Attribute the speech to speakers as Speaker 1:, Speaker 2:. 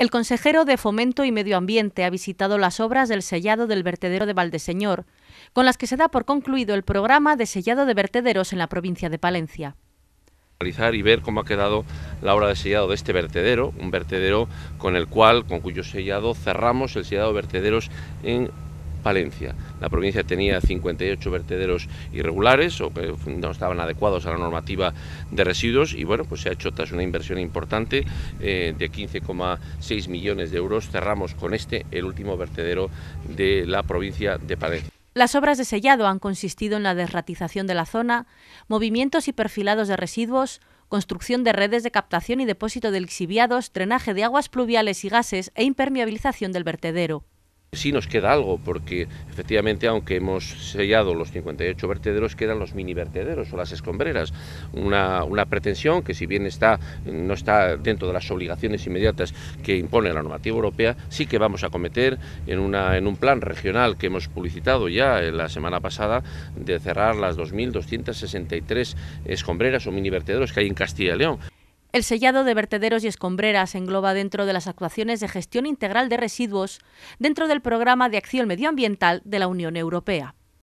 Speaker 1: El consejero de Fomento y Medio Ambiente ha visitado las obras del sellado del vertedero de Valdeseñor, con las que se da por concluido el programa de sellado de vertederos en la provincia de Palencia
Speaker 2: Realizar y ver cómo ha quedado la obra de sellado de este vertedero, un vertedero con el cual, con cuyo sellado cerramos el sellado de vertederos en Palencia. La provincia tenía 58 vertederos irregulares o que no estaban adecuados a la normativa de residuos y bueno, pues se ha hecho tras una inversión importante eh, de 15,6 millones de euros. Cerramos con este el último vertedero de la provincia de Palencia.
Speaker 1: Las obras de sellado han consistido en la desratización de la zona, movimientos y perfilados de residuos, construcción de redes de captación y depósito de lixiviados, drenaje de aguas pluviales y gases e impermeabilización del vertedero.
Speaker 2: Sí nos queda algo, porque efectivamente, aunque hemos sellado los 58 vertederos, quedan los mini vertederos o las escombreras. Una, una pretensión que si bien está, no está dentro de las obligaciones inmediatas que impone la normativa europea, sí que vamos a cometer en, una, en un plan regional que hemos publicitado ya la semana pasada de cerrar las 2.263 escombreras o mini vertederos que hay en Castilla y León.
Speaker 1: El sellado de vertederos y escombreras engloba dentro de las actuaciones de gestión integral de residuos dentro del programa de acción medioambiental de la Unión Europea.